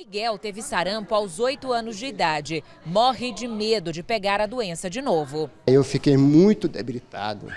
Miguel teve sarampo aos 8 anos de idade. Morre de medo de pegar a doença de novo. Eu fiquei muito debilitado,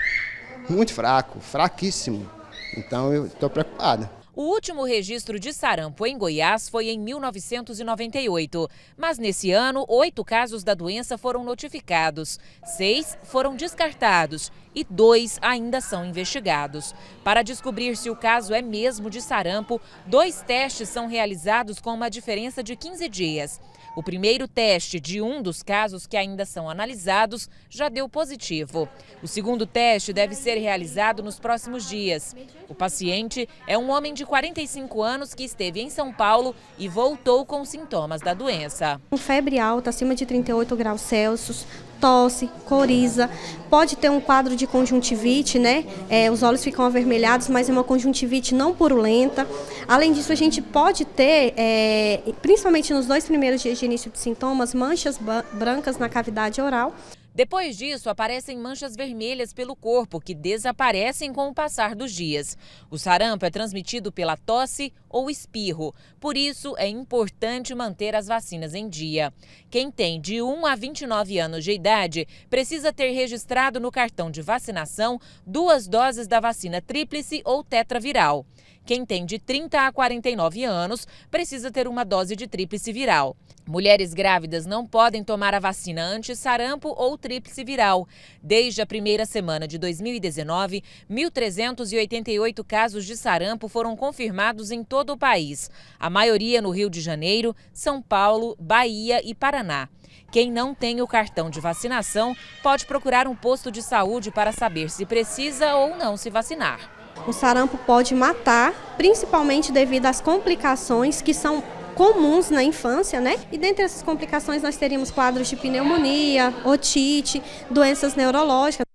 muito fraco, fraquíssimo. Então eu estou preocupado. O último registro de sarampo em Goiás foi em 1998, mas nesse ano, oito casos da doença foram notificados, seis foram descartados e dois ainda são investigados. Para descobrir se o caso é mesmo de sarampo, dois testes são realizados com uma diferença de 15 dias. O primeiro teste de um dos casos que ainda são analisados já deu positivo. O segundo teste deve ser realizado nos próximos dias. O paciente é um homem de 45 anos que esteve em São Paulo e voltou com sintomas da doença. Com febre alta, acima de 38 graus Celsius, tosse, coriza, pode ter um quadro de conjuntivite, né? É, os olhos ficam avermelhados, mas é uma conjuntivite não purulenta. Além disso, a gente pode ter, é, principalmente nos dois primeiros dias de início de sintomas, manchas brancas na cavidade oral. Depois disso, aparecem manchas vermelhas pelo corpo que desaparecem com o passar dos dias. O sarampo é transmitido pela tosse ou espirro, por isso é importante manter as vacinas em dia. Quem tem de 1 a 29 anos de idade precisa ter registrado no cartão de vacinação duas doses da vacina tríplice ou tetraviral. Quem tem de 30 a 49 anos precisa ter uma dose de tríplice viral. Mulheres grávidas não podem tomar a vacina anti-sarampo ou tríplice viral. Desde a primeira semana de 2019, 1.388 casos de sarampo foram confirmados em todo o país. A maioria no Rio de Janeiro, São Paulo, Bahia e Paraná. Quem não tem o cartão de vacinação pode procurar um posto de saúde para saber se precisa ou não se vacinar. O sarampo pode matar, principalmente devido às complicações que são comuns na infância, né? E dentre essas complicações nós teríamos quadros de pneumonia, otite, doenças neurológicas.